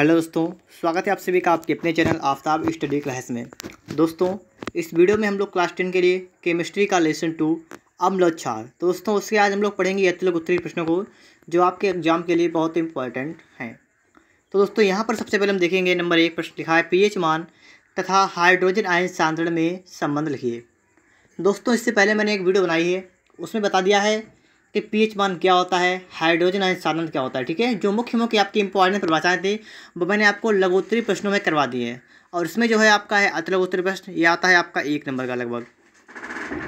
hello दोस्तों स्वागत है आप सभी का आपके अपने चैनल आफ्ताब स्टडी क्लास में दोस्तों इस वीडियो में हम लोग क्लास टेन के लिए केमिस्ट्री का लेसन टू छार तो दोस्तों उसके आज हम लोग पढ़ेंगे यत्लोक उत्तरी प्रश्नों को जो आपके एग्जाम के लिए बहुत इंपॉर्टेंट हैं तो दोस्तों यहाँ पर सबसे पहले हम देखेंगे नंबर एक प्रश्न लिखा है पी मान तथा हाइड्रोजन आयन सांद्रण में संबंध लिखिए दोस्तों इससे पहले मैंने एक वीडियो बनाई है उसमें बता दिया है कि पीएच मान क्या होता है हाइड्रोजन आयन साधन क्या होता है ठीक है जो मुख्य मुख्य आपकी इंपॉर्टेंट परिभाषाएं थी वो मैंने आपको लघोत्तरी प्रश्नों में करवा दी है और इसमें जो है आपका है अतलगोत्तरी प्रश्न ये आता है आपका एक नंबर का लगभग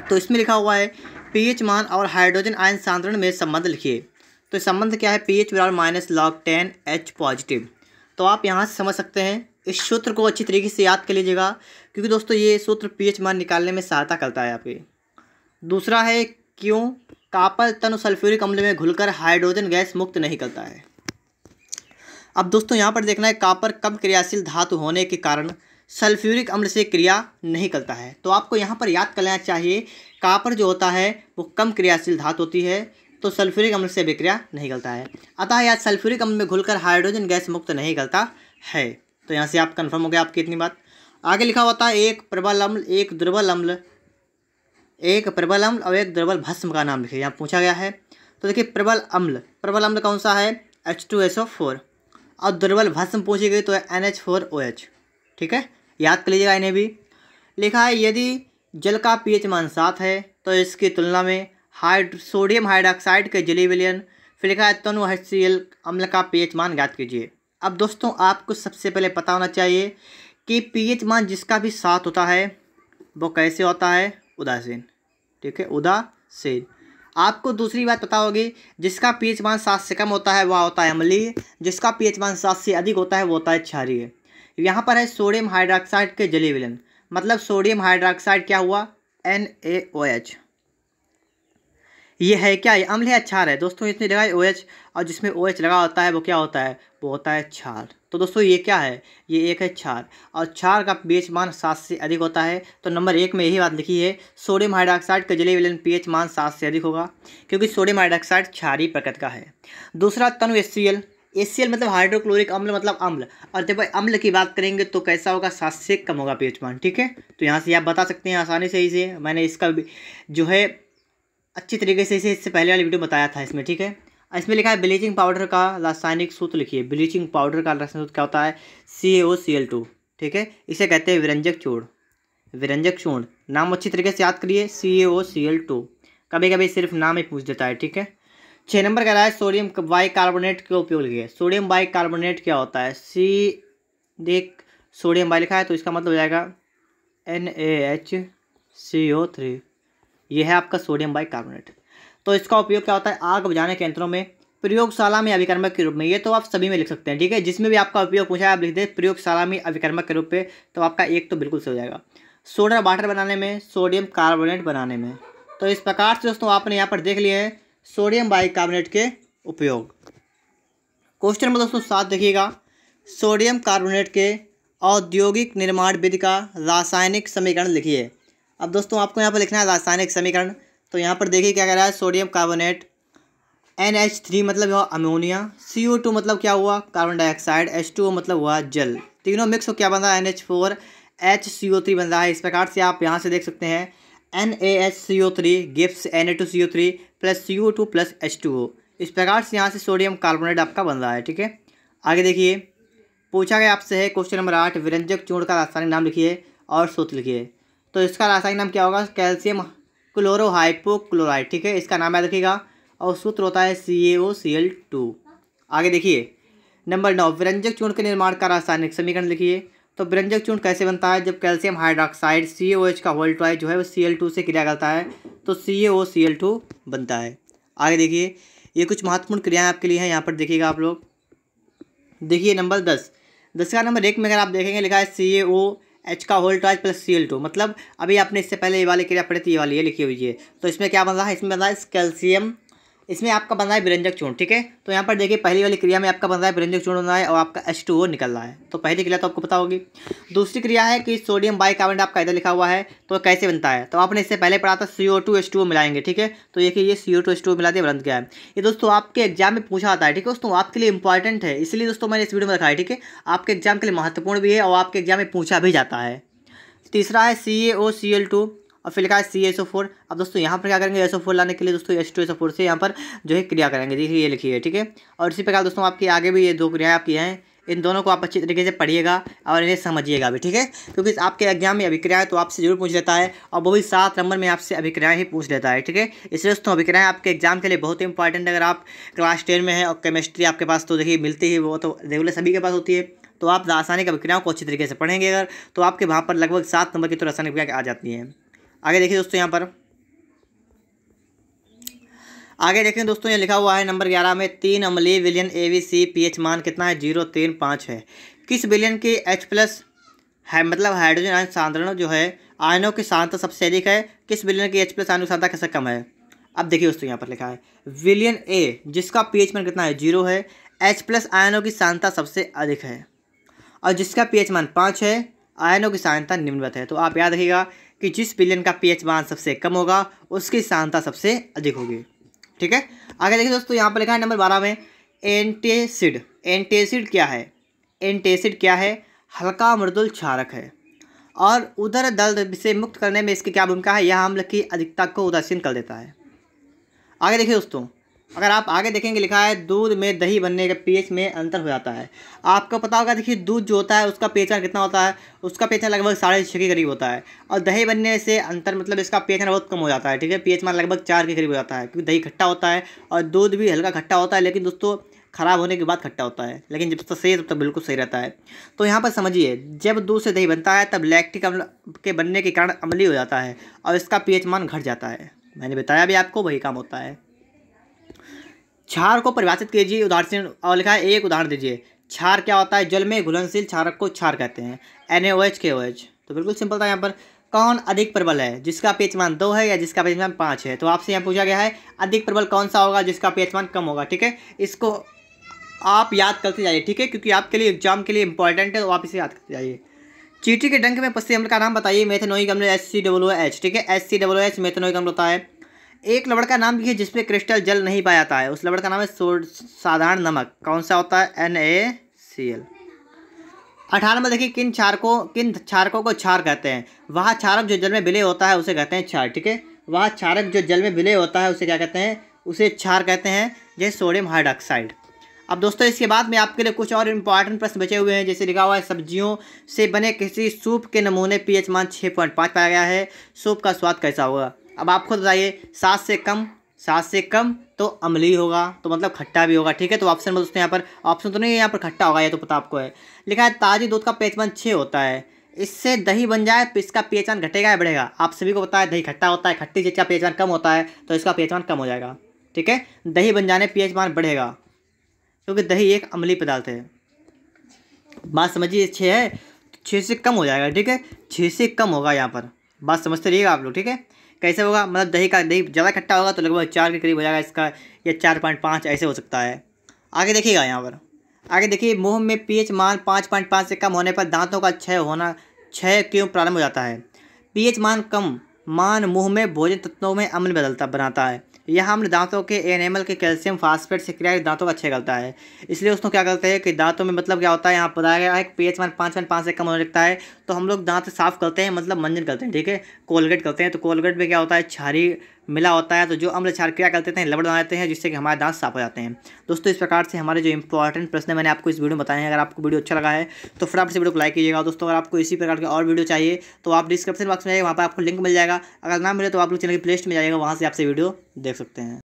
तो इसमें लिखा हुआ है पीएच मान और हाइड्रोजन आयन सांद्रण में संबंध लिखिए तो संबंध क्या है पी एच विराल minus log ten H positive तो आप यहाँ से समझ सकते हैं इस सूत्र को अच्छी तरीके से याद कर लीजिएगा क्योंकि दोस्तों ये सूत्र एच मान निकालने में सहायता करता है आपकी दूसरा है क्यों कापर तनु सल्फ्यूरिक अम्ल में घुलकर हाइड्रोजन गैस मुक्त नहीं करता है अब दोस्तों यहाँ पर देखना है कापर कम क्रियाशील धातु होने के कारण सल्फ्यूरिक अम्ल से क्रिया नहीं करता है तो आपको यहाँ पर याद करना चाहिए कापर जो होता है वो कम क्रियाशील धातु होती है तो सल्फ्यूरिक अम्ल से भी क्रिया नहीं करता है अतः यह सल्फ्यूरिक अम्ल में घुलकर हाइड्रोजन गैस मुक्त नहीं करता है तो यहाँ से आप कन्फर्म हो गया आपकी इतनी बात आगे लिखा होता है एक प्रबल अम्ल एक दुर्बल अम्ल एक प्रबल अम्ल और एक द्रबल भस्म का नाम लिखिए यहाँ पूछा गया है तो देखिए प्रबल अम्ल प्रबल अम्ल कौन सा है H two S O four और दुर्बल भस्म पूछी गई तो N H four O H ठीक है याद कर लीजिएगा इन्हें भी लिखा है यदि जल का पी एच मान सात है तो इसकी तुलना में हाइड सोडियम हाइड्रोक्साइड के जली विलियन फिर लिखा है तनु एच सी एल अम्ल का पी एच मान याद कीजिए अब दोस्तों आपको सबसे पहले पता होना चाहिए कि पी एच मान जिसका भी सात होता है वो कैसे होता है उदासीन ठीक है उदा सेन आपको दूसरी बात पता होगी जिसका पीएच मान सात से कम होता है वह होता है अम्लीय जिसका पीएच मान सात से अधिक होता है वो होता है क्षारीय यहाँ पर है सोडियम हाइड्रोक्साइड के जलीय मतलब सोडियम हाइड्रोक्साइड क्या हुआ एन ए ओ एच ये है क्या ये अम्ल है क्षार है दोस्तों इसने लगा है ओ एच और जिसमें ओ एच लगा होता है वो क्या होता है वो होता है क्षार तो दोस्तों ये क्या है ये एक है क्षार और क्षार का पीएच मान सात से अधिक होता है तो नंबर एक में यही बात लिखी है सोडियम हाइड्रोक्साइड का जलीय विलयन पीएच मान सात से अधिक होगा क्योंकि सोडियम हाइड्रोक्साइड क्षारी प्रकृति का है दूसरा तनु एस एस मतलब हाइड्रोक्लोरिक अम्ल मतलब अम्ल और जब अम्ल की बात करेंगे तो कैसा होगा सात से कम होगा पीएच मान ठीक है तो यहाँ से आप बता सकते हैं आसानी से इसे मैंने इसका जो है अच्छी तरीके से इसे इससे पहले वाली वीडियो बताया था इसमें ठीक है इसमें लिखा है ब्लीचिंग पाउडर का रासायनिक सूत्र लिखिए ब्लीचिंग पाउडर का रासायनिक सूत्र क्या होता है C A O C L to ठीक है इसे कहते हैं विरंजक चूर्ण विरंजक चूर्ण नाम अच्छी तरीके से याद करिए सी A O C L to कभी कभी सिर्फ नाम ही पूछ देता है ठीक है छः नंबर कह रहा है सोडियम बाई कार्बोनेट का उपयोग लिखिए सोडियम बाई कार्बोनेट क्या होता है सी देख सोडियम बाई लिखा है तो इसका मतलब हो जाएगा N A H C O three यह है आपका सोडियम बाइकार्बोनेट तो इसका उपयोग क्या होता है आग बुझाने के यंत्रों में प्रयोगशाला में अभिकर्मक के रूप में ये तो आप सभी में लिख सकते हैं ठीक है जिसमें भी आपका उपयोग पूछा है आप लिख दें प्रयोगशाला में अभिकर्मक के रूप में तो आपका एक तो बिल्कुल सही हो जाएगा सोडा वाटर बनाने में सोडियम कार्बोनेट बनाने में तो इस प्रकार से दोस्तों आपने यहाँ पर देख लिए हैं सोडियम बाइकार्बोनेट के उपयोग क्वेश्चन नंबर दोस्तों सात देखिएगा सोडियम कार्बोनेट के औद्योगिक निर्माण विधि का रासायनिक समीकरण लिखिए अब दोस्तों आपको यहाँ पर लिखना है रासायनिक समीकरण तो यहाँ पर देखिए क्या कह रहा है sodium carbonate N H three मतलब हुआ अमोनिया सी ओ टू मतलब क्या हुआ carbon dioxide H two O मतलब हुआ जल तीनों तो मिक्स हो क्या बन रहा है N H four H C O three बन रहा है इस प्रकार से आप यहाँ से देख सकते हैं N A H C O three gives N A two C O three plus C O two plus H two O इस प्रकार से यहाँ से सोडियम कार्बोनेट आपका बन रहा है ठीक है आगे देखिए पूछा गया आपसे है क्वेश्चन नंबर आठ विरंजक चूर्ण का रासायनिक नाम लिखिए और सूत्र लिखिए तो इसका रासायनिक नाम क्या होगा कैल्शियम क्लोरोहाइपोक्लोराइड ठीक है इसका नाम याद रखिएगा और सूत्र होता है C A O C L to आगे देखिए नंबर नौ व्यंजक चूर्ण के निर्माण का रासायनिक समीकरण लिखिए तो व्यंजक चूर्ण कैसे बनता है जब calcium hydroxide C O H का वोल्टवाइज जो है वो सी एल टू से क्रिया करता है तो सी A O C L to बनता है आगे देखिए ये कुछ महत्वपूर्ण क्रियाएं आपके लिए हैं यहाँ पर देखिएगा आप लोग देखिए नंबर दस दस का नंबर एक में अगर आप देखेंगे लिखा है सी ए ओ एच का whole two plus C L two मतलब अभी आपने इससे पहले ये वाली क्रिया पढ़ी थी ये वाली ये लिखी हुई है तो इसमें क्या बन रहा है इसमें बन रहा है कैल्शियम इसमें आपका बन रहा है विरंजक चूर्ण ठीक है तो यहाँ पर देखिए पहली वाली क्रिया में आपका बन रहा है विरंजक चूर्ण बना है और आपका एच टू ओ निकल रहा है तो पहली क्रिया तो आपको पता होगी दूसरी क्रिया है कि सोडियम बाइकार्बोनेट आपका इधर लिखा हुआ है तो कैसे बनता है तो आपने इससे पहले पढ़ा था C O two H two O मिलाएंगे ठीक है तो ये ये C O two H two O मिला दिया बन गया है ये दोस्तों आपके एग्जाम में पूछा आता है ठीक है दोस्तों आपके लिए इंपॉर्टेंट है इसलिए दोस्तों मैंने इस वीडियो में रखा है ठीक है आपके एग्जाम के लिए महत्वपूर्ण भी है और आपके एग्जाम में पूछा भी जाता है तीसरा है C A O C L to और फिर लिखा है सी एस ओ फोर अब दोस्तों यहाँ पर क्या करेंगे एस ओ फोर लाने के लिए दोस्तों S two S O four से यहाँ पर जो है क्रिया करेंगे देखिए ये लिखिए ठीक है और इसी प्रकार दोस्तों आपके आगे भी ये दो क्रियाएँ आपकी हैं इन दोनों को आप अच्छे तरीके से पढ़िएगा और इन्हें समझिएगा भी ठीक है क्योंकि आपके एग्जाम में अभिक्रियाएँ तो आपसे जरूर पूछ लेता है और वो भी सात नंबर में आपसे अभिक्रियाएँ ही पूछ लेता है ठीक है इसलिए दोस्तों अभिक्रियाएँ आपके एग्जाम के लिए बहुत ही इंपॉर्टेंट अगर आप क्लास टेन में है और केमिस्ट्री आपके पास तो देखिए मिलती ही वो तो रेगुलर सभी के पास होती है तो आप रासायनिक अभिक्रियाओं को अच्छी तरीके से पढ़ेंगे अगर तो आपके वहाँ पर लगभग सात नंबर की तो रासायनिक अभिक्रिया आ जाती है आगे देखिए दोस्तों यहाँ पर आगे देखें दोस्तों ये लिखा हुआ है नंबर ग्यारह में तीन अमली विलियन ए वी सी पी एच मान कितना है जीरो तीन पाँच है किस विलियन की एच प्लस है मतलब हाइड्रोजन आयन सांद्रण जो है आयनों की सांद्रता सबसे अधिक है किस विलियन की एच प्लस आयनों की सांता कैसे कम है अब देखिए दोस्तों यहाँ पर लिखा है विलियन ए जिसका पी एच मान कितना है जीरो है एच प्लस आयनों की सांद्रता सबसे अधिक है और जिसका पी एच मान पाँच है आयनों की सांद्रता निम्नवत है तो आप याद रखिएगा कि जिस विलियन का पीएच मान सबसे कम होगा उसकी शांता सबसे अधिक होगी ठीक है आगे देखिए दोस्तों यहाँ पर लिखा है नंबर बारह में एंटेसिड एंटेसिड क्या है एंटेसिड क्या है हल्का मृदुल क्षारक है और उधर दर्द से मुक्त करने में इसकी क्या भूमिका है यह हम की अधिकता को उदासीन कर देता है आगे देखिए दोस्तों अगर आप आगे देखेंगे लिखा है दूध में दही बनने के पीएच में अंतर हो जाता है आपको पता होगा देखिए दूध जो होता है उसका पीएच कितना होता है उसका पेचन लगभग साढ़े छः के करीब होता है और दही बनने से अंतर मतलब इसका पीएच बहुत कम हो जाता है ठीक है पीएच मान मतलब लगभग चार के करीब हो जाता है क्योंकि दही खट्टा होता है और दूध भी हल्का खट्टा होता है लेकिन दोस्तों खराब होने के बाद खट्टा होता है लेकिन जब तक सही है तब तक बिल्कुल सही रहता है तो यहाँ पर समझिए जब दूध से दही बनता है तब लैक्टिक अम्ल के बनने के कारण अमली हो जाता है और इसका पी मान घट जाता है मैंने बताया भी आपको वही काम होता है क्षार को परिभाषित कीजिए उदाहरण और लिखा है एक उदाहरण दीजिए क्षार क्या होता है जल में घुलनशील क्षारक को क्षार कहते हैं एन के ओ तो बिल्कुल सिंपल था यहाँ पर कौन अधिक प्रबल है जिसका पेचमान मान दो है या जिसका पेच मान पाँच है तो आपसे यहाँ पूछा गया है अधिक प्रबल कौन सा होगा जिसका पेचमान मान कम होगा ठीक है इसको आप याद करते जाइए ठीक है क्योंकि आपके लिए एग्जाम के लिए इंपॉर्टेंट है तो आप इसे याद करते जाइए चीटी के डंक में पश्चिम अम्ल का नाम बताइए मेथनोइक अम्ल एस सी डब्ल्यू एच ठीक है S C W H methanoic अम्ल होता है एक लवड़ का नाम है जिसमें क्रिस्टल जल नहीं पाया जाता है उस लवड़ का नाम है साधारण नमक कौन सा होता है एन ए सी एल अठारह में देखिए किन चारकों किन क्षारकों को छार कहते हैं वहाँ छारक जो जल में विलय होता है उसे कहते हैं छार ठीक है वहाँ क्षारक जो जल में विलय होता है उसे क्या कहते हैं उसे छार कहते हैं जैसे सोडियम हाइड्रॉक्साइड अब दोस्तों इसके बाद में आपके लिए कुछ और इम्पॉर्टेंट प्रश्न बचे हुए हैं जैसे लिखा हुआ है सब्जियों से बने किसी सूप के नमूने पीएच मान छः पॉइंट पाँच पाया गया है सूप का स्वाद कैसा होगा अब आप खुद बताइए सात से कम सात से कम तो अमली होगा तो मतलब खट्टा भी होगा ठीक है तो ऑप्शन में यहाँ पर ऑप्शन तो नहीं है यहाँ पर खट्टा होगा ये तो पता आपको है लिखा है ताजी दूध का पेचमान छः होता है इससे दही बन जाए तो इसका पेचमान घटेगा या बढ़ेगा आप सभी को पता है दही खट्टा होता है खट्टी चीज़ का पेचवान कम होता है तो इसका पेचवान कम हो जाएगा ठीक है दही बन जाने पी बढ़ेगा क्योंकि दही एक अमली पदार्थ है बात समझिए छः है तो छः से कम हो जाएगा ठीक है छः से कम होगा यहाँ पर बात समझते रहिएगा आप लोग ठीक है कैसे होगा मतलब दही का दही ज़्यादा खट्टा होगा तो लगभग चार के करीब हो जाएगा इसका या चार पॉइंट पाँच ऐसे हो सकता है आगे देखिएगा यहाँ पर आगे देखिए मुँह में पीएच मान पाँच पॉइंट पाँच से कम होने पर दांतों का क्षय होना क्षय क्यों प्रारंभ हो जाता है पीएच मान कम मान मुँह में भोजन तत्वों में अम्ल बदलता बनाता है यह अम्ल दांतों के एनेमल के कैल्शियम फास्फेट से क्रिया दांतों का अच्छे गलता है इसलिए उसको क्या करते हैं कि दांतों में मतलब क्या होता है यहाँ बताया गया है पी एच वन पाँच वन पाँच से कम होने लगता है तो हम लोग दांत साफ करते हैं मतलब मंजन करते हैं ठीक है कोलगेट करते हैं तो कोलगेट में क्या होता है छारी मिला होता है तो जो अम्ल क्षार क्रिया करते हैं लबड़ बनाते हैं जिससे कि हमारे दांत साफ हो जाते हैं दोस्तों इस प्रकार से हमारे जो इंपॉर्टेंट प्रश्न मैंने आपको इस वीडियो में बताए हैं अगर आपको वीडियो अच्छा लगा है तो फटाफट से वीडियो को लाइक कीजिएगा दोस्तों अगर आपको इसी प्रकार के और वीडियो चाहिए तो आप डिस्क्रिप्शन बॉक्स में जाइए वहाँ पर आपको लिंक मिल जाएगा अगर ना मिले तो आप लोग चैनल की प्लेस्ट में जाएगा वहाँ से आपसे वीडियो देख सकते हैं